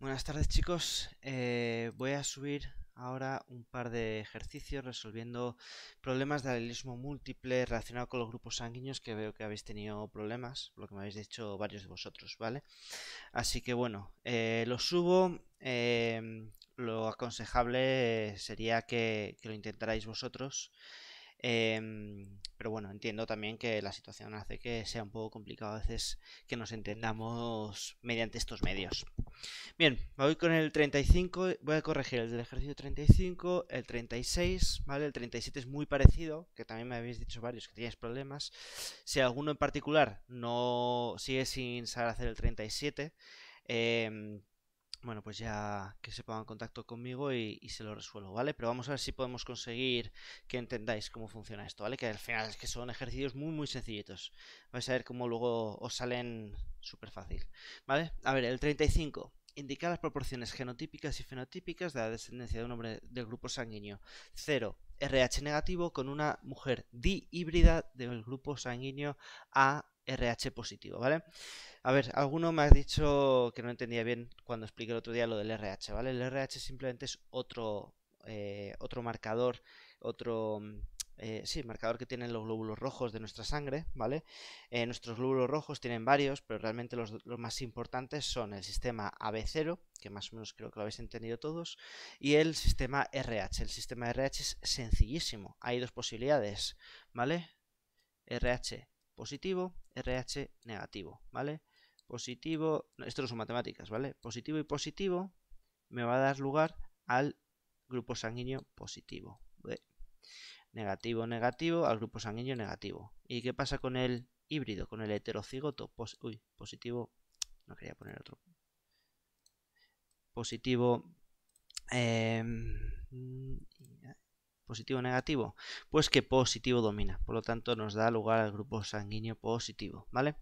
Buenas tardes chicos, eh, voy a subir ahora un par de ejercicios resolviendo problemas de alelismo múltiple relacionado con los grupos sanguíneos que veo que habéis tenido problemas, lo que me habéis dicho varios de vosotros, ¿vale? Así que bueno, eh, lo subo, eh, lo aconsejable sería que, que lo intentarais vosotros Em, pero bueno, entiendo también que la situación hace que sea un poco complicado a veces que nos entendamos mediante estos medios. Bien, voy con el 35, voy a corregir el del ejercicio 35, el 36, ¿vale? El 37 es muy parecido, que también me habéis dicho varios que tenéis problemas. Si alguno en particular no sigue sin saber hacer el 37, eh, em, bueno, pues ya que se pongan en contacto conmigo y, se lo resuelvo, ¿vale? Pero vamos a ver si podemos conseguir que entendáis cómo funciona esto, ¿vale? Que al final es que son ejercicios muy, muy sencillitos. Vais a ver cómo luego os salen súper fácil, ¿vale? A ver, el 35. Indica las proporciones genotípicas y fenotípicas de la descendencia de un hombre del grupo sanguíneo. 0. RH negativo con una mujer di-híbrida del grupo sanguíneo A RH positivo, ¿vale? A ver, alguno me ha dicho que no entendía bien cuando expliqué el otro día lo del RH, ¿vale? El RH simplemente es otro, eh, otro marcador, otro... Mm, eh, sí, marcador que tienen los glóbulos rojos de nuestra sangre, ¿vale? Eh, nuestros glóbulos rojos tienen varios, pero realmente los, los, más importantes son el sistema AB0, que más o menos creo que lo habéis entendido todos, y el sistema RH. El sistema RH es sencillísimo, hay dos posibilidades, ¿vale? RH positivo, RH negativo, ¿vale? Positivo, esto no son matemáticas, ¿vale? Positivo y positivo me va a dar lugar al grupo sanguíneo positivo. Negativo, negativo, al grupo sanguíneo negativo. ¿Y qué pasa con el híbrido, con el heterocigoto? uy, positivo, no quería poner otro. Positivo eh, positivo o negativo? Pues que positivo domina, por lo tanto nos da lugar al grupo sanguíneo positivo, ¿vale?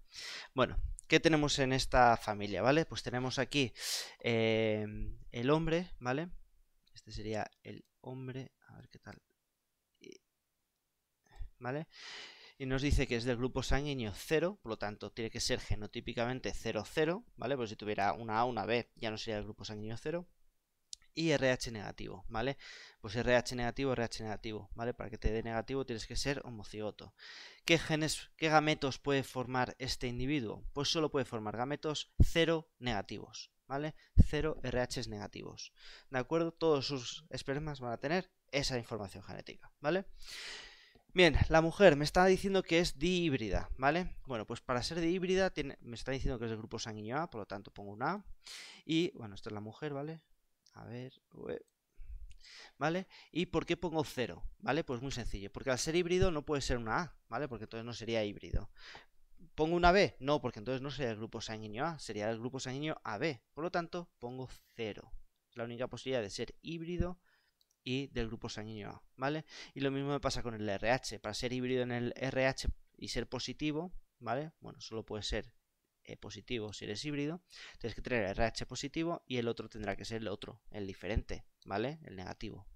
Bueno, ¿qué tenemos en esta familia, ¿vale? Pues tenemos aquí em, el hombre, ¿vale? Este sería el hombre, a ver qué tal, ¿vale? y nos dice que es del grupo sanguíneo 0, por lo tanto tiene que ser genotípicamente 0,0, 0, ¿vale? Pues si tuviera una A, una B, ya no sería del grupo sanguíneo 0 y RH negativo, ¿vale? Pues RH negativo, RH negativo, ¿vale? Para que te dé negativo tienes que ser homocigoto. ¿Qué genes, qué gametos puede formar este individuo? Pues solo puede formar gametos cero negativos, ¿vale? Cero RH negativos, ¿de acuerdo? Todos sus espermas van a tener esa información genética, ¿vale? Bien, la mujer me está diciendo que es dihíbrida, ¿vale? Bueno, pues para ser dihíbrida me está diciendo que es del grupo sanguíneo A, por lo tanto pongo una A. Y, bueno, esta es la mujer, ¿vale? A ver, ¿Vale? ¿Y por qué pongo 0? ¿Vale? Pues muy sencillo. Porque al ser híbrido no puede ser una A, ¿vale? Porque entonces no sería híbrido. ¿Pongo una B? No, porque entonces no sería el grupo sanguíneo A, sería el grupo sanguíneo AB. Por lo tanto, pongo 0. Es la única posibilidad de ser híbrido y del grupo sanguíneo A, ¿vale? Y lo mismo me pasa con el RH. Para ser híbrido en el RH y ser positivo, ¿vale? Bueno, solo puede ser eh, positivo si eres híbrido, tienes que tener RH positivo y el otro tendrá que ser el otro, el diferente, ¿vale? El negativo.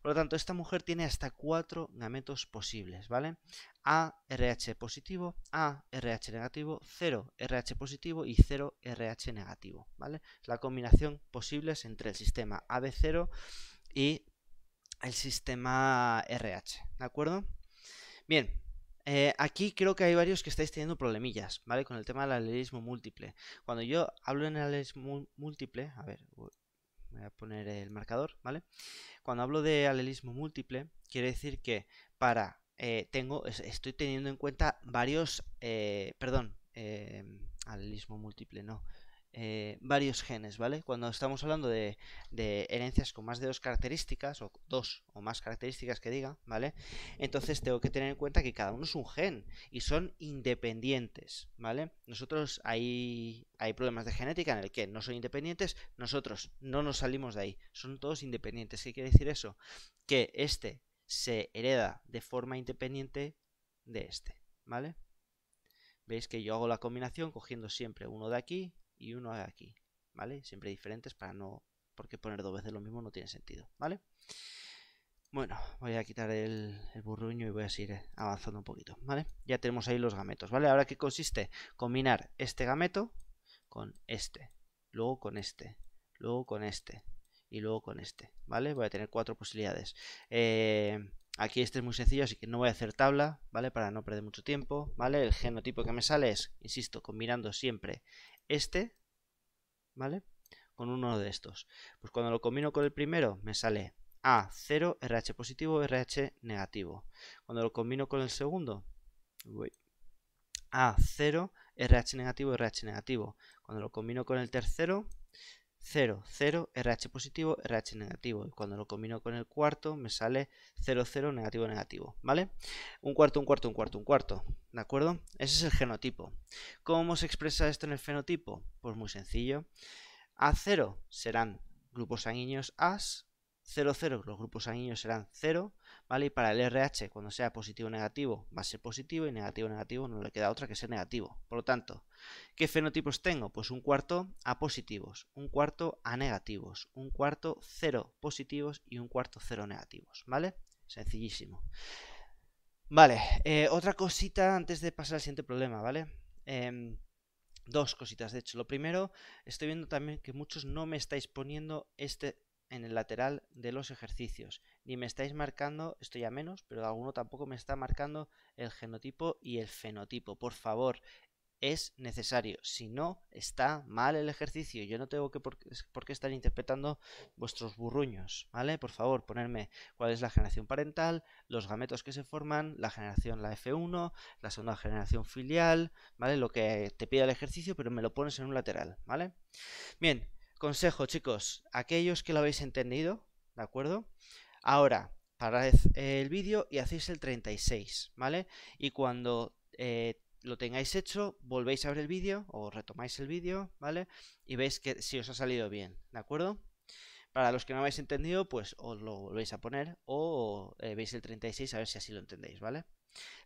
Por lo tanto, esta mujer tiene hasta cuatro gametos posibles, ¿vale? A RH positivo, A RH negativo, 0 RH positivo y 0 RH negativo, ¿vale? La combinación posibles entre el sistema AB0 y el sistema RH, ¿de acuerdo? Bien, eh, aquí creo que hay varios que estáis teniendo problemillas, ¿vale? Con el tema del alelismo múltiple. Cuando yo hablo en alelismo múltiple, a ver, voy a poner el marcador, ¿vale? Cuando hablo de alelismo múltiple, quiere decir que para eh, tengo, estoy teniendo en cuenta varios, eh, perdón, eh, alelismo múltiple, no, eh, varios genes, ¿vale? Cuando estamos hablando de, herencias con más de dos características, o dos o más características que diga, ¿vale? Entonces tengo que tener en cuenta que cada uno es un gen y son independientes, ¿vale? Nosotros hay, hay problemas de genética en el que no son independientes, nosotros no nos salimos de ahí, son todos independientes. ¿Qué quiere decir eso? Que este se hereda de forma independiente de este, ¿vale? Veis que yo hago la combinación cogiendo siempre uno de aquí, y uno aquí, ¿vale? Siempre diferentes para no... porque poner dos veces lo mismo no tiene sentido, ¿vale? Bueno, voy a quitar el, burruño y voy a seguir avanzando un poquito, ¿vale? Ya tenemos ahí los gametos, ¿vale? Ahora, ¿qué consiste? Combinar este gameto con este, luego con este, luego con este y luego con este, ¿vale? Voy a tener cuatro posibilidades. Eh, aquí este es muy sencillo, así que no voy a hacer tabla, ¿vale? Para no perder mucho tiempo, ¿vale? El genotipo que me sale es, insisto, combinando siempre este, ¿vale? Con uno de estos. Pues cuando lo combino con el primero, me sale A0, RH positivo, RH negativo. Cuando lo combino con el segundo, A0, RH negativo, RH negativo. Cuando lo combino con el tercero, 0, 0, RH positivo, RH negativo. Y cuando lo combino con el cuarto, me sale 0, 0, negativo, negativo. ¿Vale? Un cuarto, un cuarto, un cuarto, un cuarto. ¿De acuerdo? Ese es el genotipo. ¿Cómo se expresa esto en el fenotipo? Pues muy sencillo. A0 serán grupos sanguíneos AS. 0, 0, los grupos sanguíneos serán 0. ¿vale? Y para el RH, cuando sea positivo o negativo, va a ser positivo y negativo o negativo no le queda otra que ser negativo. Por lo tanto, ¿qué fenotipos tengo? Pues un cuarto a positivos, un cuarto a negativos, un cuarto cero positivos y un cuarto cero negativos, ¿vale? Sencillísimo. Vale, eh, otra cosita antes de pasar al siguiente problema, ¿vale? Em, dos cositas, de hecho. Lo primero, estoy viendo también que muchos no me estáis poniendo este en el lateral de los ejercicios. Ni me estáis marcando, estoy a menos, pero alguno tampoco me está marcando el genotipo y el fenotipo. Por favor, es necesario. Si no, está mal el ejercicio. Yo no tengo que por, qué estar interpretando vuestros burruños, ¿vale? Por favor, ponerme cuál es la generación parental, los gametos que se forman, la generación, la F1, la segunda generación filial, ¿vale? Lo que te pida el ejercicio, pero me lo pones en un lateral, ¿vale? Bien, Consejo, chicos, aquellos que lo habéis entendido, ¿de acuerdo? Ahora, parad el vídeo y hacéis el 36, ¿vale? Y cuando eh, lo tengáis hecho, volvéis a ver el vídeo o retomáis el vídeo, ¿vale? Y veis que si os ha salido bien, ¿de acuerdo? Para los que no habéis entendido, pues os lo volvéis a poner o eh, veis el 36 a ver si así lo entendéis, ¿vale?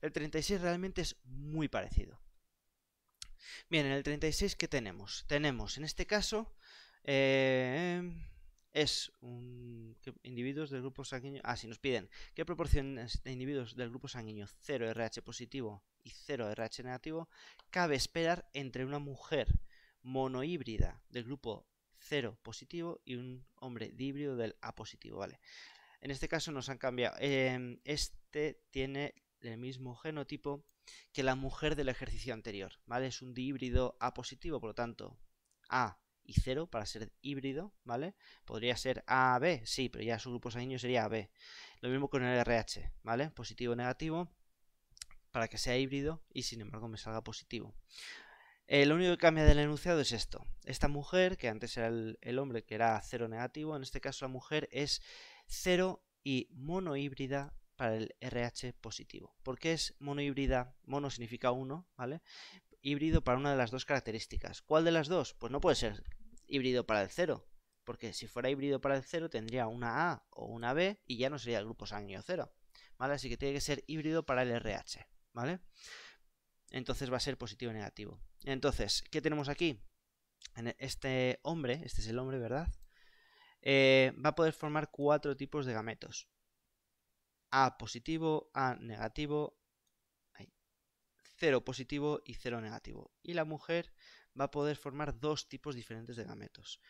El 36 realmente es muy parecido. Bien, en el 36, ¿qué tenemos? Tenemos, en este caso, eh, es un, individuos del grupo sanguíneo. Ah, si nos piden qué proporciones de individuos del grupo sanguíneo 0 RH positivo y 0 RH negativo cabe esperar entre una mujer monohíbrida del grupo 0 positivo y un hombre híbrido del A positivo, ¿vale? En este caso nos han cambiado. Em, este tiene el mismo genotipo que la mujer del ejercicio anterior, ¿vale? Es un dihíbrido A positivo, por lo tanto, A y 0 para ser híbrido, ¿vale? Podría ser B, sí, pero ya su grupo sanguíneo sería B. Lo mismo con el RH, ¿vale? Positivo o negativo para que sea híbrido y sin embargo me salga positivo. El eh, lo único que cambia del enunciado es esto. Esta mujer, que antes era el, hombre, que era cero negativo, en este caso la mujer es cero y mono híbrida para el RH positivo. ¿Por qué es híbrida? Mono significa uno, ¿vale? híbrido para una de las dos características. ¿Cuál de las dos? Pues no puede ser híbrido para el cero, porque si fuera híbrido para el cero tendría una A o una B y ya no sería el grupo sanguíneo cero. ¿Vale? Así que tiene que ser híbrido para el RH, ¿vale? Entonces va a ser positivo y negativo. Entonces, ¿qué tenemos aquí? Este hombre, este es el hombre, ¿verdad? Eh, va a poder formar cuatro tipos de gametos. A positivo, A negativo, 0 positivo y 0 negativo. Y la mujer va a poder formar dos tipos diferentes de gametos.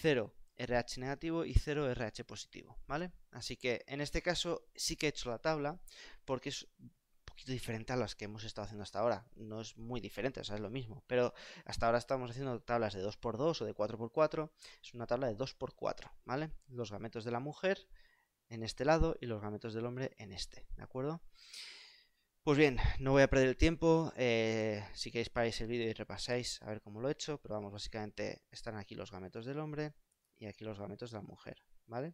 0 RH negativo y 0 RH positivo, ¿vale? Así que en este caso sí que he hecho la tabla porque es un poquito diferente a las que hemos estado haciendo hasta ahora. No es muy diferente, o sea, es lo mismo. Pero hasta ahora estamos haciendo tablas de 2x2 o de 4x4. Es una tabla de 2x4, ¿vale? Los gametos de la mujer en este lado y los gametos del hombre en este, ¿de acuerdo? Pues bien, no voy a perder el tiempo. Eh, si queréis paráis el vídeo y repasáis a ver cómo lo he hecho. Pero vamos, básicamente están aquí los gametos del hombre y aquí los gametos de la mujer, ¿vale?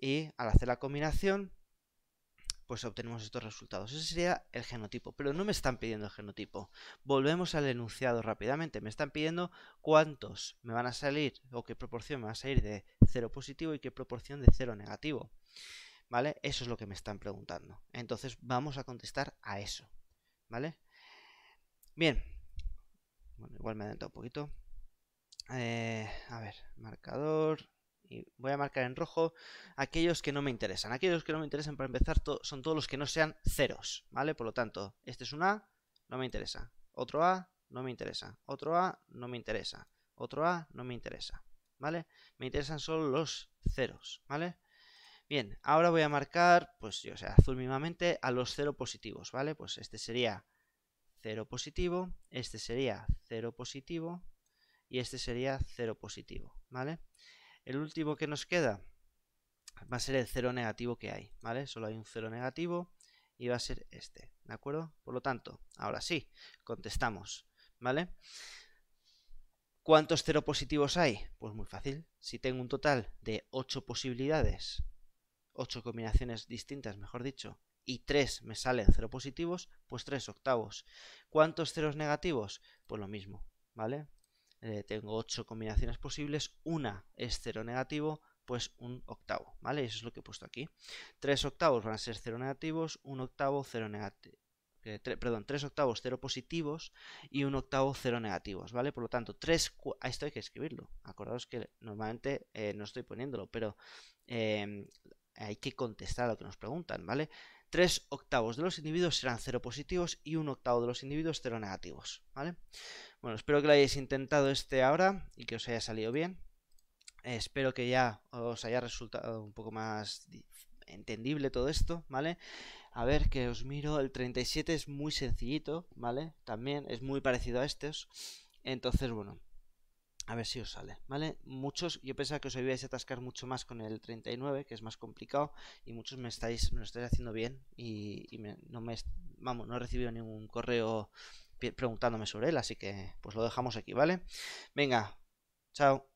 Y al hacer la combinación, pues obtenemos estos resultados. Ese sería el genotipo, pero no me están pidiendo el genotipo. Volvemos al enunciado rápidamente. Me están pidiendo cuántos me van a salir o qué proporción me va a salir de cero positivo y qué proporción de cero negativo. ¿Vale? Eso es lo que me están preguntando. Entonces vamos a contestar a eso. ¿Vale? Bien. Bueno, igual me adelantado un poquito. Eh, a ver, marcador. Y voy a marcar en rojo aquellos que no me interesan. Aquellos que no me interesan para empezar son todos los que no sean ceros. ¿Vale? Por lo tanto, este es un A, no me interesa. Otro A, no me interesa. Otro A, no me interesa. Otro A, no me interesa. ¿Vale? Me interesan solo los ceros. ¿Vale? Bien, ahora voy a marcar, pues yo sea azul mínimamente a los cero positivos, ¿vale? Pues este sería cero positivo, este sería cero positivo y este sería cero positivo, ¿vale? El último que nos queda va a ser el cero negativo que hay, ¿vale? Solo hay un cero negativo y va a ser este, ¿de acuerdo? Por lo tanto, ahora sí, contestamos, ¿vale? ¿Cuántos cero positivos hay? Pues muy fácil, si tengo un total de 8 posibilidades 8 combinaciones distintas, mejor dicho, y 3 me salen 0 positivos, pues 3 octavos. ¿Cuántos ceros negativos? Pues lo mismo, ¿vale? Eh, tengo 8 combinaciones posibles, una es 0 negativo, pues 1 octavo, ¿vale? Eso es lo que he puesto aquí. 3 octavos van a ser 0 negativos, 1 octavo 0 negativo. Eh, perdón, 3 octavos 0 positivos y 1 octavo 0 negativos, ¿vale? Por lo tanto, 3... esto hay que escribirlo. Acordaos que normalmente eh, no estoy poniéndolo, pero em, hay que contestar a lo que nos preguntan, ¿vale? 3 octavos de los individuos serán cero positivos y un octavo de los individuos cero negativos, ¿vale? Bueno, espero que lo hayáis intentado este ahora y que os haya salido bien. espero que ya os haya resultado un poco más entendible todo esto, ¿vale? A ver, que os miro, el 37 es muy sencillito, ¿vale? También es muy parecido a estos. Entonces, bueno, a ver si os sale, ¿vale? Muchos, yo pensaba que os ibais a atascar mucho más con el 39, que es más complicado, y muchos me estáis, me lo estáis haciendo bien y, no me, vamos, no he recibido ningún correo preguntándome sobre él, así que pues lo dejamos aquí, ¿vale? Venga, chao.